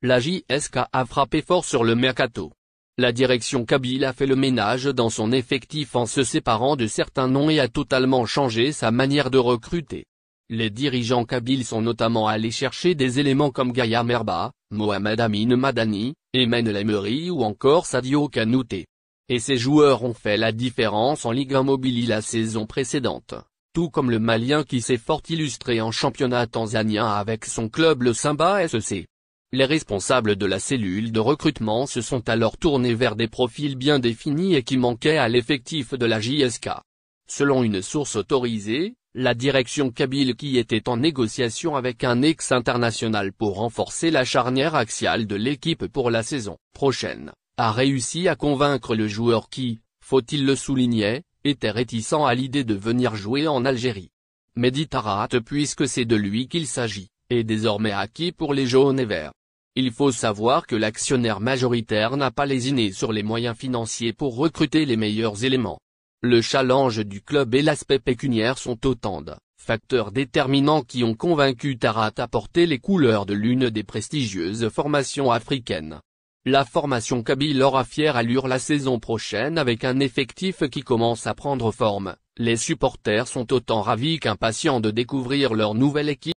La JSK a frappé fort sur le mercato. La direction Kabyle a fait le ménage dans son effectif en se séparant de certains noms et a totalement changé sa manière de recruter. Les dirigeants Kabyle sont notamment allés chercher des éléments comme Gaïa Merba, Mohamed Amin Madani, Emen Lemery ou encore Sadio Kanouté. Et ces joueurs ont fait la différence en Ligue 1 la saison précédente, tout comme le Malien qui s'est fort illustré en championnat tanzanien avec son club le Simba SEC. Les responsables de la cellule de recrutement se sont alors tournés vers des profils bien définis et qui manquaient à l'effectif de la JSK. Selon une source autorisée, la direction kabyle qui était en négociation avec un ex-international pour renforcer la charnière axiale de l'équipe pour la saison prochaine, a réussi à convaincre le joueur qui, faut-il le souligner, était réticent à l'idée de venir jouer en Algérie. Meditarate, puisque c'est de lui qu'il s'agit, est désormais acquis pour les jaunes et verts. Il faut savoir que l'actionnaire majoritaire n'a pas lésiné sur les moyens financiers pour recruter les meilleurs éléments. Le challenge du club et l'aspect pécuniaire sont autant de facteurs déterminants qui ont convaincu Tarat à porter les couleurs de l'une des prestigieuses formations africaines. La formation Kabyle aura fière allure la saison prochaine avec un effectif qui commence à prendre forme, les supporters sont autant ravis qu'impatients de découvrir leur nouvelle équipe.